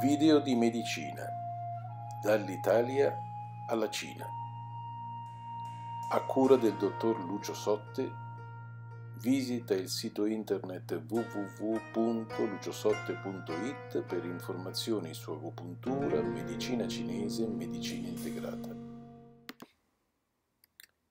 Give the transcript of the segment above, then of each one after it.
Video di medicina dall'Italia alla Cina a cura del dottor Lucio Sotte visita il sito internet www.luciosotte.it per informazioni su agopuntura, medicina cinese e medicina integrata.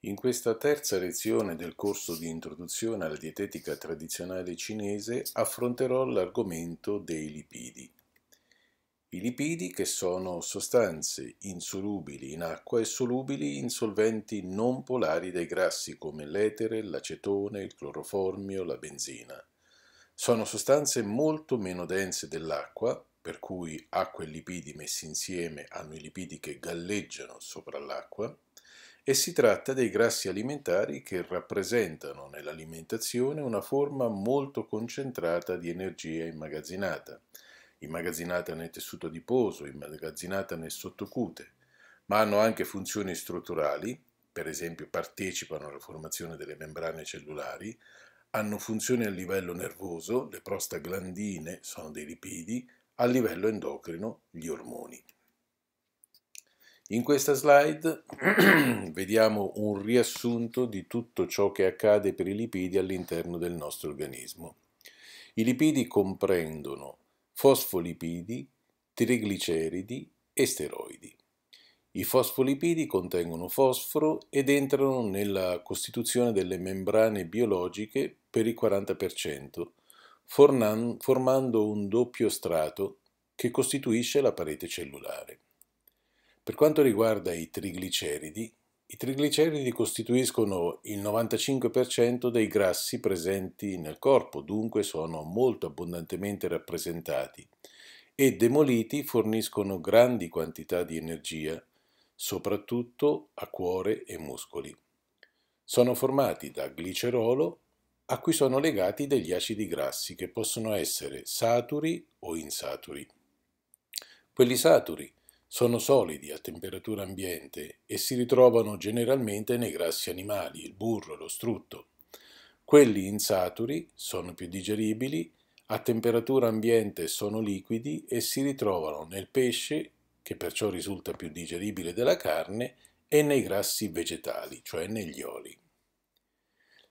In questa terza lezione del corso di introduzione alla dietetica tradizionale cinese affronterò l'argomento dei lipidi. I lipidi, che sono sostanze insolubili in acqua e solubili in solventi non polari dei grassi come l'etere, l'acetone, il cloroformio, la benzina. Sono sostanze molto meno dense dell'acqua, per cui acqua e lipidi messi insieme hanno i lipidi che galleggiano sopra l'acqua, e si tratta dei grassi alimentari che rappresentano nell'alimentazione una forma molto concentrata di energia immagazzinata immagazzinata nel tessuto adiposo, immagazzinata nel sottocute, ma hanno anche funzioni strutturali, per esempio partecipano alla formazione delle membrane cellulari, hanno funzioni a livello nervoso, le prostaglandine sono dei lipidi, a livello endocrino gli ormoni. In questa slide vediamo un riassunto di tutto ciò che accade per i lipidi all'interno del nostro organismo. I lipidi comprendono fosfolipidi, trigliceridi e steroidi. I fosfolipidi contengono fosforo ed entrano nella costituzione delle membrane biologiche per il 40%, formando un doppio strato che costituisce la parete cellulare. Per quanto riguarda i trigliceridi, i trigliceridi costituiscono il 95% dei grassi presenti nel corpo, dunque sono molto abbondantemente rappresentati e demoliti forniscono grandi quantità di energia, soprattutto a cuore e muscoli. Sono formati da glicerolo a cui sono legati degli acidi grassi che possono essere saturi o insaturi. Quelli saturi sono solidi a temperatura ambiente e si ritrovano generalmente nei grassi animali, il burro, lo strutto. Quelli insaturi sono più digeribili, a temperatura ambiente sono liquidi e si ritrovano nel pesce, che perciò risulta più digeribile della carne, e nei grassi vegetali, cioè negli oli.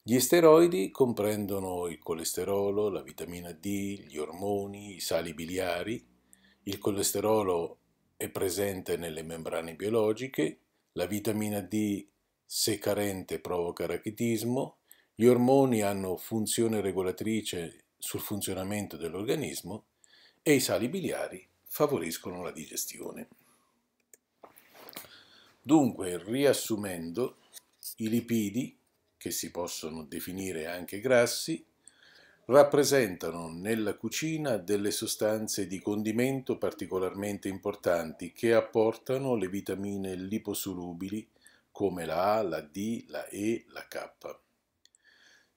Gli steroidi comprendono il colesterolo, la vitamina D, gli ormoni, i sali biliari. Il colesterolo è presente nelle membrane biologiche, la vitamina D se carente provoca rachitismo, gli ormoni hanno funzione regolatrice sul funzionamento dell'organismo e i sali biliari favoriscono la digestione. Dunque, riassumendo, i lipidi, che si possono definire anche grassi, rappresentano nella cucina delle sostanze di condimento particolarmente importanti che apportano le vitamine liposolubili come la A, la D, la E, la K.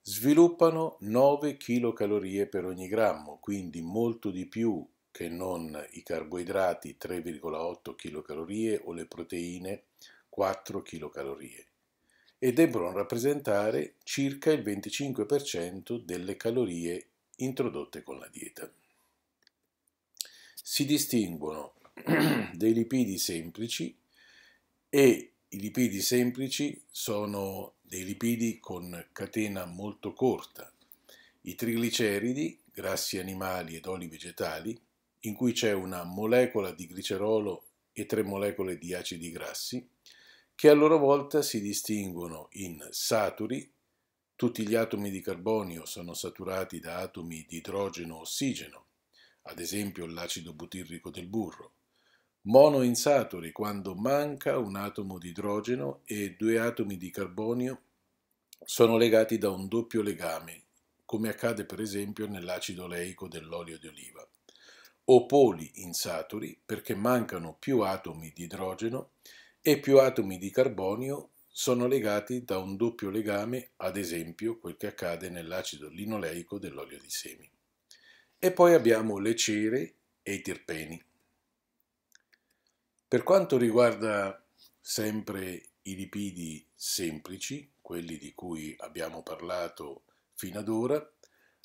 Sviluppano 9 kcal per ogni grammo, quindi molto di più che non i carboidrati 3,8 kcal o le proteine 4 kcal e debbono rappresentare circa il 25% delle calorie introdotte con la dieta. Si distinguono dei lipidi semplici e i lipidi semplici sono dei lipidi con catena molto corta, i trigliceridi, grassi animali ed oli vegetali, in cui c'è una molecola di glicerolo e tre molecole di acidi grassi, che a loro volta si distinguono in saturi, tutti gli atomi di carbonio sono saturati da atomi di idrogeno ossigeno, ad esempio l'acido butirrico del burro, monoinsaturi quando manca un atomo di idrogeno e due atomi di carbonio sono legati da un doppio legame, come accade per esempio nell'acido oleico dell'olio di oliva, o poli insaturi perché mancano più atomi di idrogeno e più atomi di carbonio sono legati da un doppio legame, ad esempio quel che accade nell'acido linoleico dell'olio di semi. E poi abbiamo le cere e i terpeni. Per quanto riguarda sempre i lipidi semplici, quelli di cui abbiamo parlato fino ad ora,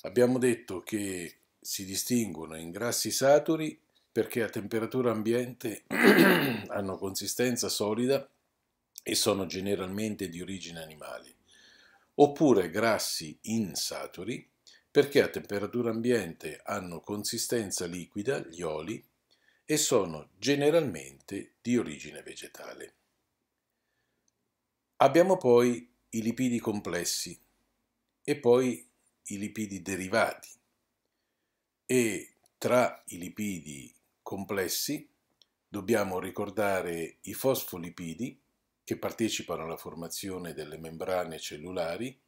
abbiamo detto che si distinguono in grassi saturi perché a temperatura ambiente hanno consistenza solida e sono generalmente di origine animale, oppure grassi insaturi perché a temperatura ambiente hanno consistenza liquida, gli oli, e sono generalmente di origine vegetale. Abbiamo poi i lipidi complessi e poi i lipidi derivati e tra i lipidi complessi dobbiamo ricordare i fosfolipidi che partecipano alla formazione delle membrane cellulari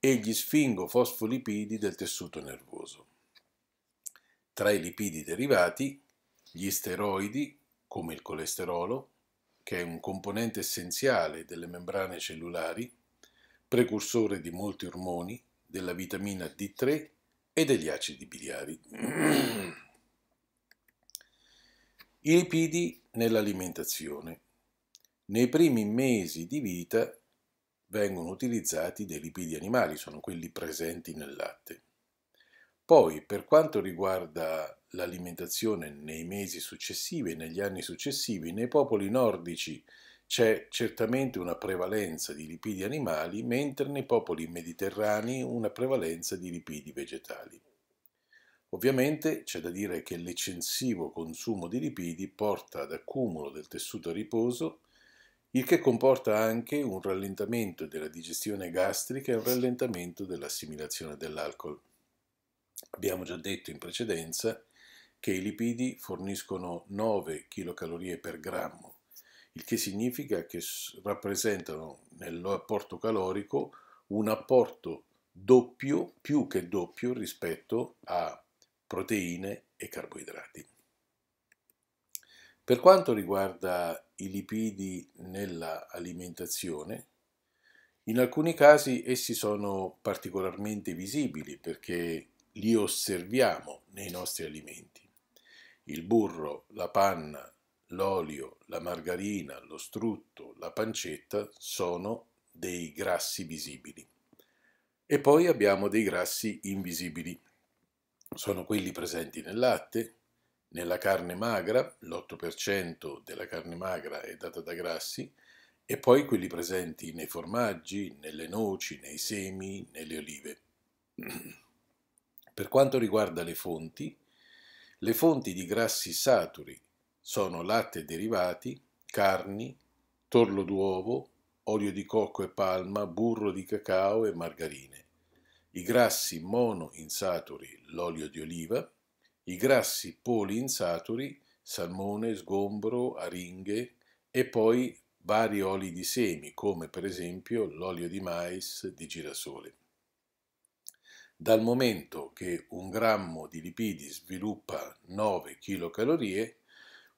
e gli sfingofosfolipidi del tessuto nervoso. Tra i lipidi derivati, gli steroidi, come il colesterolo, che è un componente essenziale delle membrane cellulari, precursore di molti ormoni, della vitamina D3 e degli acidi biliari. I lipidi nell'alimentazione. Nei primi mesi di vita vengono utilizzati dei lipidi animali, sono quelli presenti nel latte. Poi, per quanto riguarda l'alimentazione nei mesi successivi e negli anni successivi, nei popoli nordici c'è certamente una prevalenza di lipidi animali, mentre nei popoli mediterranei una prevalenza di lipidi vegetali. Ovviamente c'è da dire che l'eccessivo consumo di lipidi porta ad accumulo del tessuto a riposo, il che comporta anche un rallentamento della digestione gastrica e un rallentamento dell'assimilazione dell'alcol. Abbiamo già detto in precedenza che i lipidi forniscono 9 kcal per grammo, il che significa che rappresentano nell'apporto calorico un apporto doppio, più che doppio rispetto a proteine e carboidrati. Per quanto riguarda i lipidi nella alimentazione, in alcuni casi essi sono particolarmente visibili perché li osserviamo nei nostri alimenti. Il burro, la panna, l'olio, la margarina, lo strutto, la pancetta sono dei grassi visibili. E poi abbiamo dei grassi invisibili sono quelli presenti nel latte, nella carne magra, l'8% della carne magra è data da grassi, e poi quelli presenti nei formaggi, nelle noci, nei semi, nelle olive. Per quanto riguarda le fonti, le fonti di grassi saturi sono latte derivati, carni, torlo d'uovo, olio di cocco e palma, burro di cacao e margarine i grassi monoinsaturi, l'olio di oliva, i grassi poliinsaturi, salmone, sgombro, aringhe e poi vari oli di semi, come per esempio l'olio di mais di girasole. Dal momento che un grammo di lipidi sviluppa 9 kcal,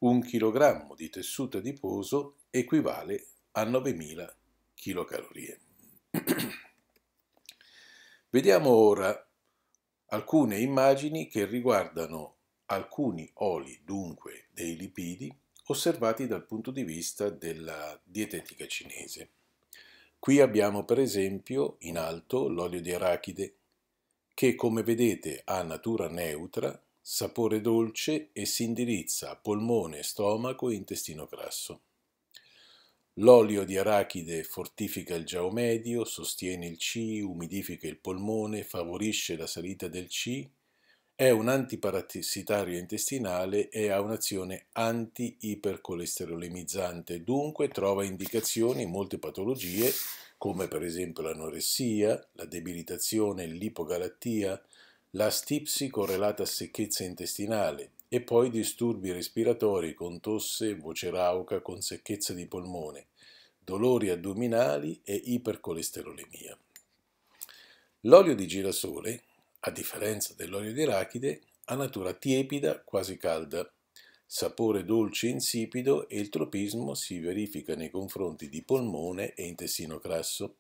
un chilogrammo di tessuto adiposo equivale a 9000 kcal. Vediamo ora alcune immagini che riguardano alcuni oli, dunque dei lipidi, osservati dal punto di vista della dietetica cinese. Qui abbiamo per esempio in alto l'olio di arachide, che come vedete ha natura neutra, sapore dolce e si indirizza a polmone, stomaco e intestino grasso. L'olio di arachide fortifica il Giao medio, sostiene il C, umidifica il polmone, favorisce la salita del C, è un antiparassitario intestinale e ha un'azione anti-ipercolesterolemizzante, dunque trova indicazioni in molte patologie come per esempio l'anoressia, la debilitazione, l'ipogalattia, la stipsi correlata a secchezza intestinale, e poi disturbi respiratori con tosse, voce rauca, con secchezza di polmone, dolori addominali e ipercolesterolemia. L'olio di girasole, a differenza dell'olio di arachide, ha natura tiepida, quasi calda, sapore dolce e insipido e il tropismo si verifica nei confronti di polmone e intestino grasso.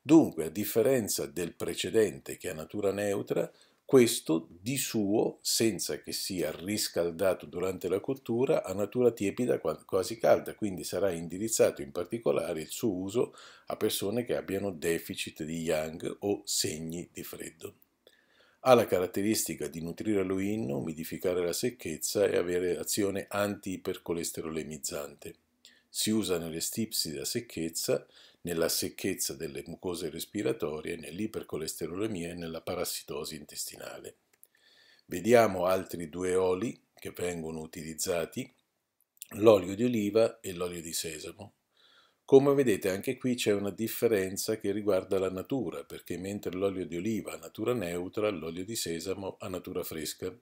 Dunque, a differenza del precedente che ha natura neutra, questo di suo, senza che sia riscaldato durante la cottura, ha natura tiepida quasi calda, quindi sarà indirizzato in particolare il suo uso a persone che abbiano deficit di yang o segni di freddo. Ha la caratteristica di nutrire l'uino, umidificare la secchezza e avere azione anti-ipercolesterolemizzante. Si usa nelle stipsi da secchezza, nella secchezza delle mucose respiratorie, nell'ipercolesterolemia e nella parassitosi intestinale. Vediamo altri due oli che vengono utilizzati, l'olio di oliva e l'olio di sesamo. Come vedete anche qui c'è una differenza che riguarda la natura, perché mentre l'olio di oliva ha natura neutra, l'olio di sesamo ha natura fresca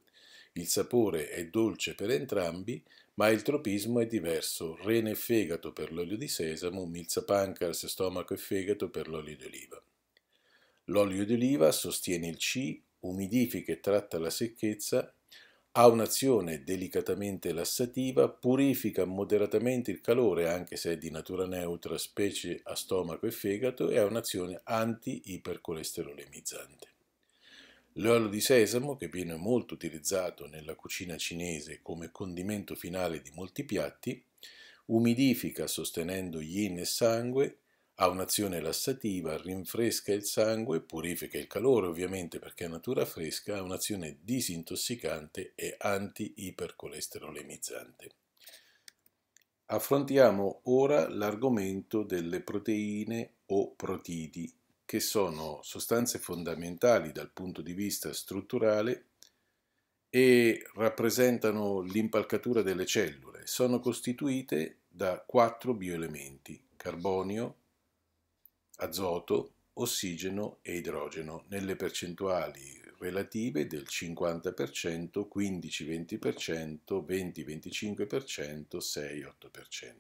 il sapore è dolce per entrambi, ma il tropismo è diverso, rene e fegato per l'olio di sesamo, milza pancras, stomaco e fegato per l'olio d'oliva. L'olio d'oliva sostiene il C, umidifica e tratta la secchezza, ha un'azione delicatamente lassativa, purifica moderatamente il calore anche se è di natura neutra, specie a stomaco e fegato, e ha un'azione anti-ipercolesterolemizzante. L'olio di sesamo, che viene molto utilizzato nella cucina cinese come condimento finale di molti piatti, umidifica sostenendo yin e sangue, ha un'azione lassativa, rinfresca il sangue, purifica il calore ovviamente perché è natura fresca, ha un'azione disintossicante e anti-ipercolesterolemizzante. Affrontiamo ora l'argomento delle proteine o protidi che sono sostanze fondamentali dal punto di vista strutturale e rappresentano l'impalcatura delle cellule. Sono costituite da quattro bioelementi, carbonio, azoto, ossigeno e idrogeno, nelle percentuali relative del 50%, 15-20%, 20-25%, 6-8%.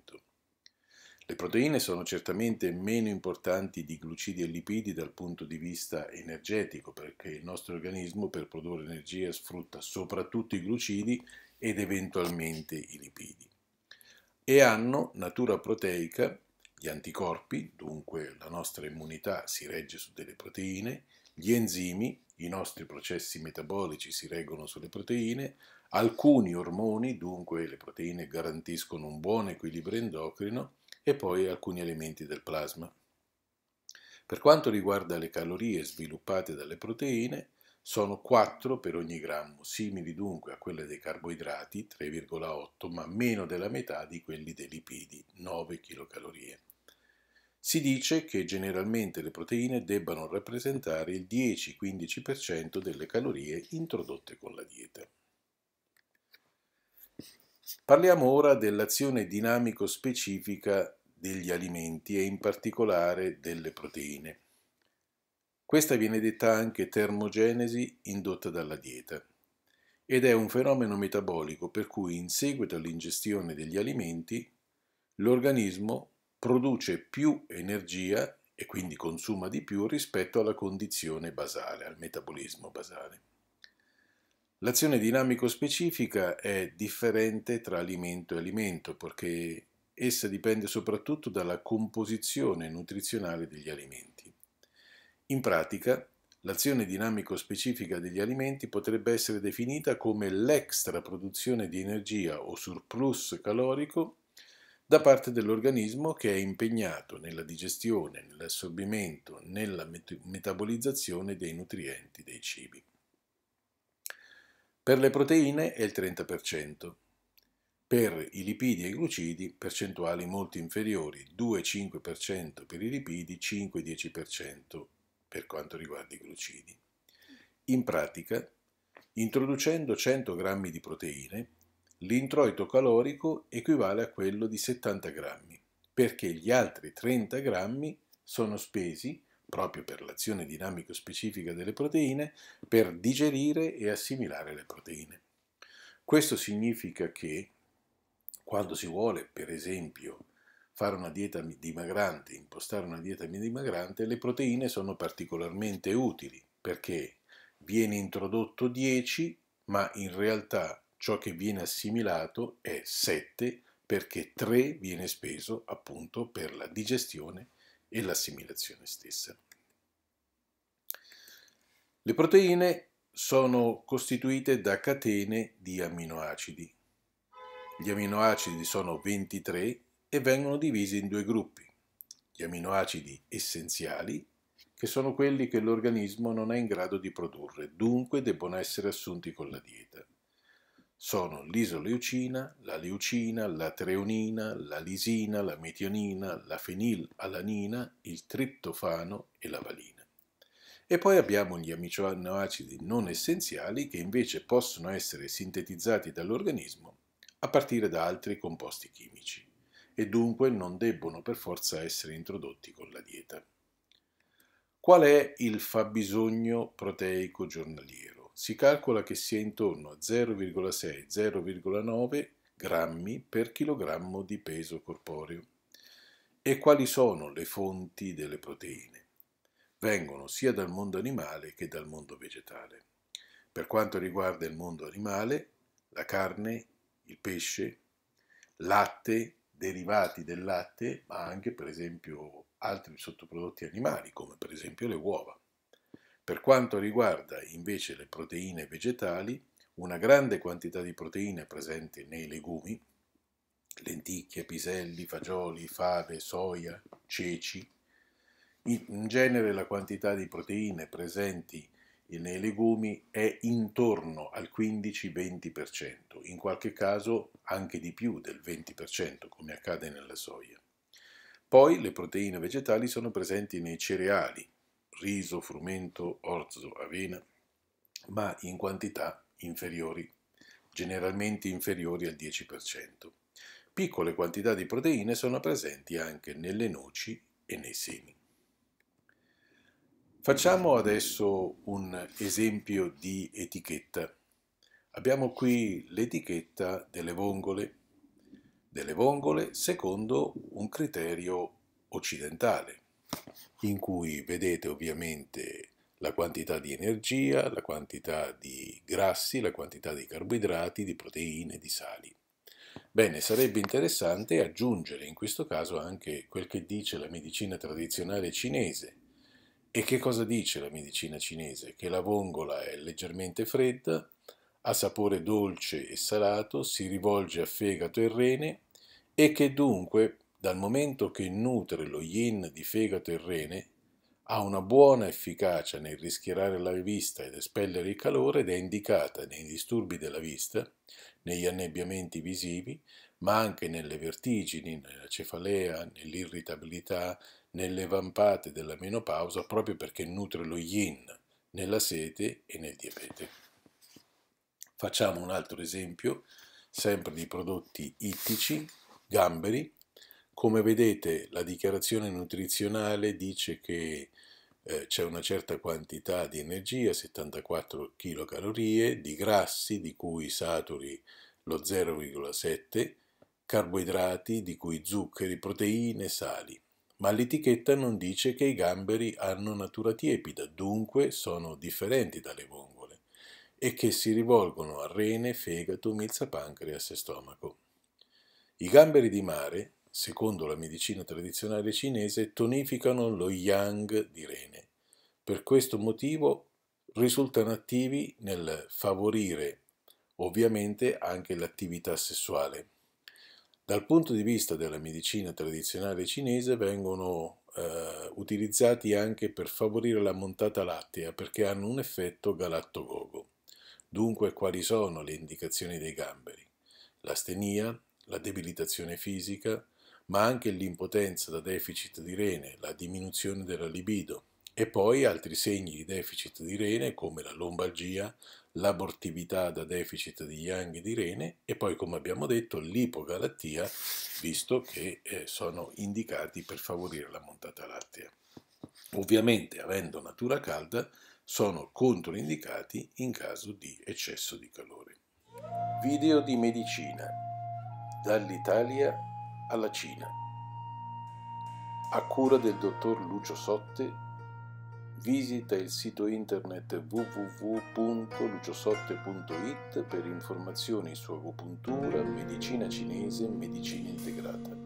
Le proteine sono certamente meno importanti di glucidi e lipidi dal punto di vista energetico, perché il nostro organismo per produrre energia sfrutta soprattutto i glucidi ed eventualmente i lipidi. E hanno natura proteica, gli anticorpi, dunque la nostra immunità si regge su delle proteine, gli enzimi, i nostri processi metabolici si reggono sulle proteine, alcuni ormoni, dunque le proteine garantiscono un buon equilibrio endocrino, e poi alcuni elementi del plasma. Per quanto riguarda le calorie sviluppate dalle proteine, sono 4 per ogni grammo, simili dunque a quelle dei carboidrati, 3,8, ma meno della metà di quelli dei lipidi, 9 kcal. Si dice che generalmente le proteine debbano rappresentare il 10-15% delle calorie introdotte con la dieta. Parliamo ora dell'azione dinamico specifica degli alimenti e in particolare delle proteine. Questa viene detta anche termogenesi indotta dalla dieta ed è un fenomeno metabolico per cui in seguito all'ingestione degli alimenti l'organismo produce più energia e quindi consuma di più rispetto alla condizione basale, al metabolismo basale. L'azione dinamico-specifica è differente tra alimento e alimento perché essa dipende soprattutto dalla composizione nutrizionale degli alimenti. In pratica, l'azione dinamico-specifica degli alimenti potrebbe essere definita come l'extra produzione di energia o surplus calorico da parte dell'organismo che è impegnato nella digestione, nell'assorbimento, nella metabolizzazione dei nutrienti dei cibi per le proteine è il 30%, per i lipidi e i glucidi percentuali molto inferiori, 2-5% per i lipidi, 5-10% per quanto riguarda i glucidi. In pratica, introducendo 100 g di proteine, l'introito calorico equivale a quello di 70 g, perché gli altri 30 g sono spesi proprio per l'azione dinamico specifica delle proteine, per digerire e assimilare le proteine. Questo significa che quando si vuole, per esempio, fare una dieta dimagrante, impostare una dieta dimagrante, le proteine sono particolarmente utili perché viene introdotto 10, ma in realtà ciò che viene assimilato è 7 perché 3 viene speso appunto per la digestione e l'assimilazione stessa. Le proteine sono costituite da catene di amminoacidi. Gli amminoacidi sono 23 e vengono divisi in due gruppi. Gli amminoacidi essenziali, che sono quelli che l'organismo non è in grado di produrre, dunque debbono essere assunti con la dieta. Sono l'isoleucina, la leucina, la treonina, la lisina, la metionina, la fenilalanina, il triptofano e la valina. E poi abbiamo gli aminoacidi non essenziali che invece possono essere sintetizzati dall'organismo a partire da altri composti chimici e dunque non debbono per forza essere introdotti con la dieta. Qual è il fabbisogno proteico giornaliero? Si calcola che sia intorno a 0,6-0,9 grammi per chilogrammo di peso corporeo. E quali sono le fonti delle proteine? vengono sia dal mondo animale che dal mondo vegetale. Per quanto riguarda il mondo animale, la carne, il pesce, latte, derivati del latte, ma anche per esempio altri sottoprodotti animali, come per esempio le uova. Per quanto riguarda invece le proteine vegetali, una grande quantità di proteine è presente nei legumi, lenticchie, piselli, fagioli, fave, soia, ceci, in genere la quantità di proteine presenti nei legumi è intorno al 15-20%, in qualche caso anche di più del 20%, come accade nella soia. Poi le proteine vegetali sono presenti nei cereali, riso, frumento, orzo, avena, ma in quantità inferiori, generalmente inferiori al 10%. Piccole quantità di proteine sono presenti anche nelle noci e nei semi. Facciamo adesso un esempio di etichetta. Abbiamo qui l'etichetta delle vongole, delle vongole secondo un criterio occidentale, in cui vedete ovviamente la quantità di energia, la quantità di grassi, la quantità di carboidrati, di proteine, di sali. Bene, sarebbe interessante aggiungere in questo caso anche quel che dice la medicina tradizionale cinese, e che cosa dice la medicina cinese? Che la vongola è leggermente fredda, ha sapore dolce e salato, si rivolge a fegato e rene e che dunque, dal momento che nutre lo yin di fegato e rene, ha una buona efficacia nel rischiarare la vista ed espellere il calore ed è indicata nei disturbi della vista, negli annebbiamenti visivi, ma anche nelle vertigini, nella cefalea, nell'irritabilità, nelle vampate della menopausa proprio perché nutre lo yin nella sete e nel diabete. Facciamo un altro esempio, sempre di prodotti ittici, gamberi. Come vedete la dichiarazione nutrizionale dice che eh, c'è una certa quantità di energia, 74 kcal, di grassi, di cui saturi lo 0,7, carboidrati, di cui zuccheri, proteine, sali ma l'etichetta non dice che i gamberi hanno natura tiepida, dunque sono differenti dalle vongole, e che si rivolgono a rene, fegato, milza pancreas e stomaco. I gamberi di mare, secondo la medicina tradizionale cinese, tonificano lo yang di rene. Per questo motivo risultano attivi nel favorire ovviamente anche l'attività sessuale. Dal punto di vista della medicina tradizionale cinese vengono eh, utilizzati anche per favorire la montata lattea perché hanno un effetto galattogogo. Dunque quali sono le indicazioni dei gamberi? L'astenia, la debilitazione fisica, ma anche l'impotenza da deficit di rene, la diminuzione della libido e poi altri segni di deficit di rene come la lombalgia, l'abortività da deficit di yang e di rene e poi, come abbiamo detto, l'ipogalattia, visto che eh, sono indicati per favorire la montata lattea. Ovviamente, avendo natura calda, sono controindicati in caso di eccesso di calore. Video di medicina dall'Italia alla Cina a cura del dottor Lucio Sotte Visita il sito internet www.luciosotte.it per informazioni su acupuntura, medicina cinese e medicina integrata.